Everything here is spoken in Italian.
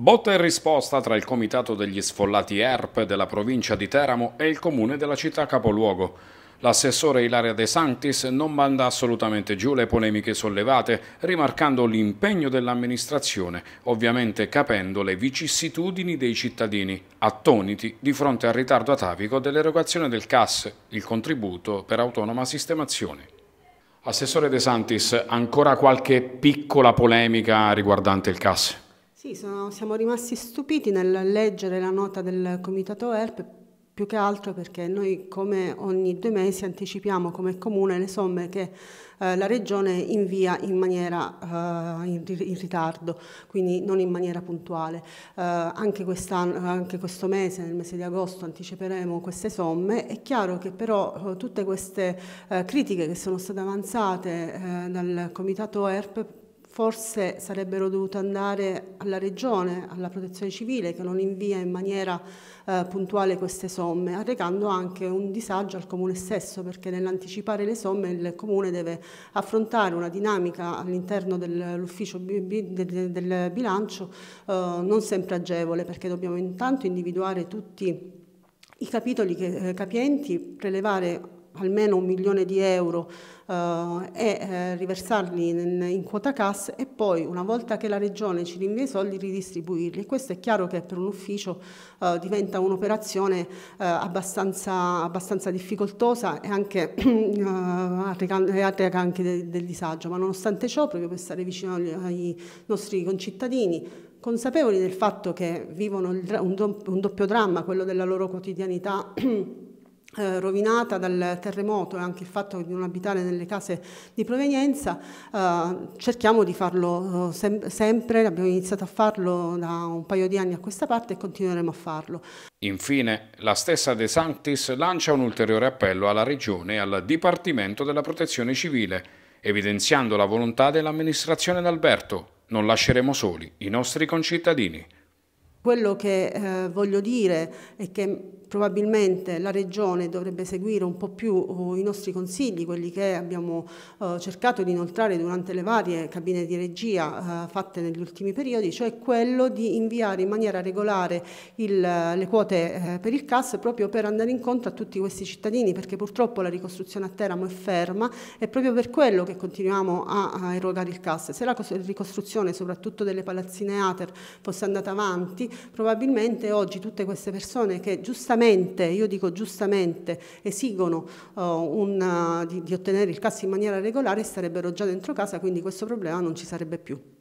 Botta e risposta tra il Comitato degli Sfollati ERP della provincia di Teramo e il comune della città capoluogo. L'assessore Ilaria De Santis non manda assolutamente giù le polemiche sollevate, rimarcando l'impegno dell'amministrazione, ovviamente capendo le vicissitudini dei cittadini, attoniti di fronte al ritardo atavico dell'erogazione del CAS, il contributo per autonoma sistemazione. Assessore De Santis, ancora qualche piccola polemica riguardante il CAS? Sì, sono, siamo rimasti stupiti nel leggere la nota del comitato ERP più che altro perché noi come ogni due mesi anticipiamo come comune le somme che eh, la regione invia in maniera eh, in, in, ritardo, quindi non in maniera puntuale. Eh, anche, anche, questo mese, nel mese di agosto, anticiperemo queste somme. È chiaro che però eh, tutte queste eh, critiche che sono state avanzate eh, dal comitato ERP forse sarebbero dovute andare alla Regione, alla Protezione Civile, che non invia in maniera eh, puntuale queste somme, arrecando anche un disagio al Comune stesso, perché nell'anticipare le somme il Comune deve affrontare una dinamica all'interno dell'ufficio del bilancio eh, non sempre agevole, perché dobbiamo intanto individuare tutti i capitoli che, eh, capienti, prelevare almeno un milione di euro eh, e eh, riversarli in, in, quota cassa e poi una volta che la Regione ci rinvia i soldi ridistribuirli. E questo è chiaro che per un ufficio eh, diventa un'operazione eh, abbastanza, abbastanza, difficoltosa e anche arreca anche del, del disagio, ma nonostante ciò proprio per stare vicino agli, ai nostri concittadini consapevoli del fatto che vivono un doppio dramma, quello della loro quotidianità eh, rovinata dal terremoto e anche il fatto di non abitare nelle case di provenienza, eh, cerchiamo di farlo eh, sem sempre, abbiamo iniziato a farlo da un paio di anni a questa parte e continueremo a farlo. Infine, la stessa De Sanctis lancia un ulteriore appello alla Regione e al Dipartimento della Protezione Civile, evidenziando la volontà dell'amministrazione d'Alberto. Non lasceremo soli i nostri concittadini. Quello che eh, voglio dire è che probabilmente la Regione dovrebbe seguire un po' più eh, i nostri consigli, quelli che abbiamo eh, cercato di inoltrare durante le varie cabine di regia eh, fatte negli ultimi periodi, cioè quello di inviare in maniera regolare il, le quote eh, per il CAS proprio per andare incontro a tutti questi cittadini, perché purtroppo la ricostruzione a Teramo è ferma, è proprio per quello che continuiamo a, a erogare il CAS. Se la ricostruzione soprattutto delle palazzine ATER fosse andata avanti, probabilmente oggi tutte queste persone che giustamente, io dico giustamente, esigono uh, eh, una, di, di ottenere il cassa in maniera regolare starebbero già dentro casa, quindi questo problema non ci sarebbe più.